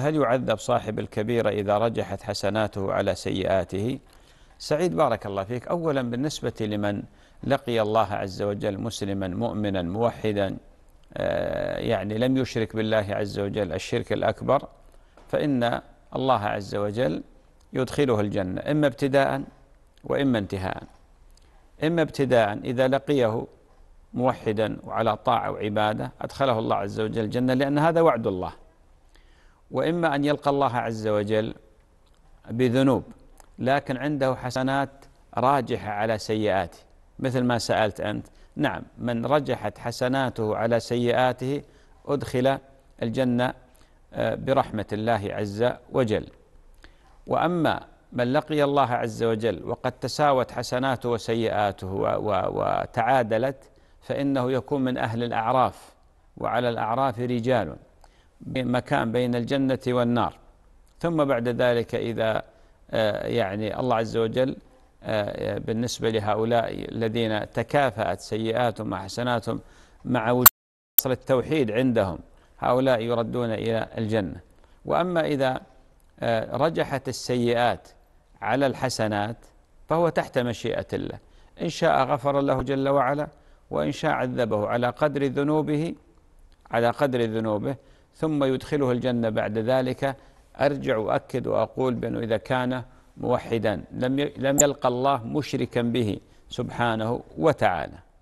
هل يعذب صاحب الكبيرة إذا رجحت حسناته على سيئاته سعيد بارك الله فيك أولا بالنسبة لمن لقي الله عز وجل مسلما مؤمنا موحدا آه، يعني لم يشرك بالله عز وجل الشرك الأكبر فإن الله عز وجل يدخله الجنة إما ابتداء وإما انتهاء إما ابتداء إذا لقيه موحدا وعلى طاعة وعبادة أدخله الله عز وجل الجنة لأن هذا وعد الله وإما أن يلقى الله عز وجل بذنوب لكن عنده حسنات راجحة على سيئاته مثل ما سألت أنت نعم من رجحت حسناته على سيئاته أدخل الجنة آه، برحمة الله عز وجل وأما من لقي الله عز وجل وقد تساوت حسناته وسيئاته وتعادلت فإنه يكون من أهل الأعراف وعلى الأعراف رجال مكان بين الجنة والنار ثم بعد ذلك إذا آه، يعني الله عز وجل آه، بالنسبة لهؤلاء الذين تكافأت سيئاتهم وحسناتهم مع وجود أصل التوحيد عندهم هؤلاء يردون إلى الجنة وأما إذا آه، رجحت السيئات على الحسنات فهو تحت مشيئة الله إن شاء غفر له جل وعلا وإن شاء عذبه على قدر ذنوبه على قدر ذنوبه ثم يدخله الجنة بعد ذلك أرجع وأكد وأقول بأنه إذا كان موحدا لم يلقى الله مشركا به سبحانه وتعالى